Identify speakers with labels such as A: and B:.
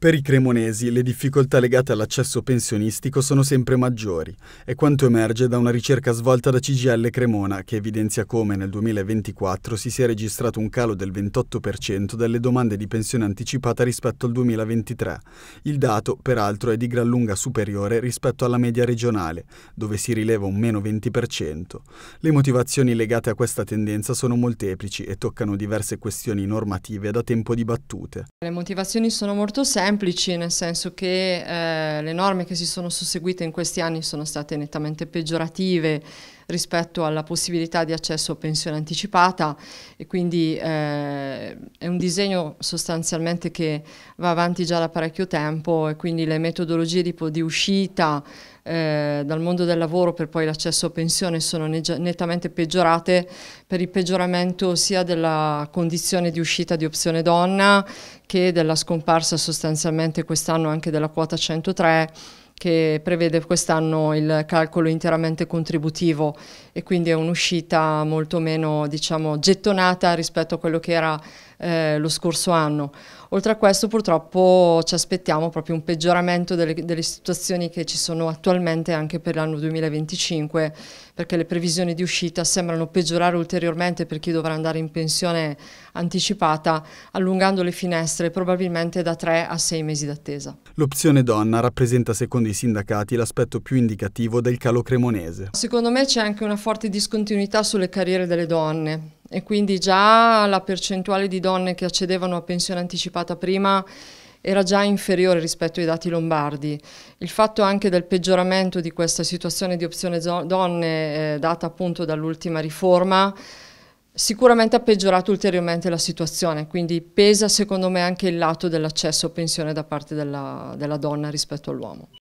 A: Per i cremonesi le difficoltà legate all'accesso pensionistico sono sempre maggiori, è quanto emerge da una ricerca svolta da CGL Cremona che evidenzia come nel 2024 si sia registrato un calo del 28% delle domande di pensione anticipata rispetto al 2023. Il dato, peraltro, è di gran lunga superiore rispetto alla media regionale, dove si rileva un meno 20%. Le motivazioni legate a questa tendenza sono molteplici e toccano diverse questioni normative da tempo dibattute.
B: Le motivazioni sono molto semplici semplici, nel senso che eh, le norme che si sono susseguite in questi anni sono state nettamente peggiorative rispetto alla possibilità di accesso a pensione anticipata e quindi eh, è un disegno sostanzialmente che va avanti già da parecchio tempo e quindi le metodologie tipo di uscita eh, dal mondo del lavoro per poi l'accesso a pensione sono nettamente peggiorate per il peggioramento sia della condizione di uscita di opzione donna che della scomparsa sostanzialmente quest'anno anche della quota 103 che prevede quest'anno il calcolo interamente contributivo e quindi è un'uscita molto meno diciamo, gettonata rispetto a quello che era eh, lo scorso anno. Oltre a questo purtroppo ci aspettiamo proprio un peggioramento delle, delle situazioni che ci sono attualmente anche per l'anno 2025 perché le previsioni di uscita sembrano peggiorare ulteriormente per chi dovrà andare in pensione anticipata allungando le finestre probabilmente da 3 a 6 mesi d'attesa.
A: L'opzione donna rappresenta secondo dei sindacati l'aspetto più indicativo del calo cremonese.
B: Secondo me c'è anche una forte discontinuità sulle carriere delle donne e quindi già la percentuale di donne che accedevano a pensione anticipata prima era già inferiore rispetto ai dati lombardi. Il fatto anche del peggioramento di questa situazione di opzione donne eh, data appunto dall'ultima riforma sicuramente ha peggiorato ulteriormente la situazione, quindi pesa secondo me anche il lato dell'accesso a pensione da parte della, della donna rispetto all'uomo.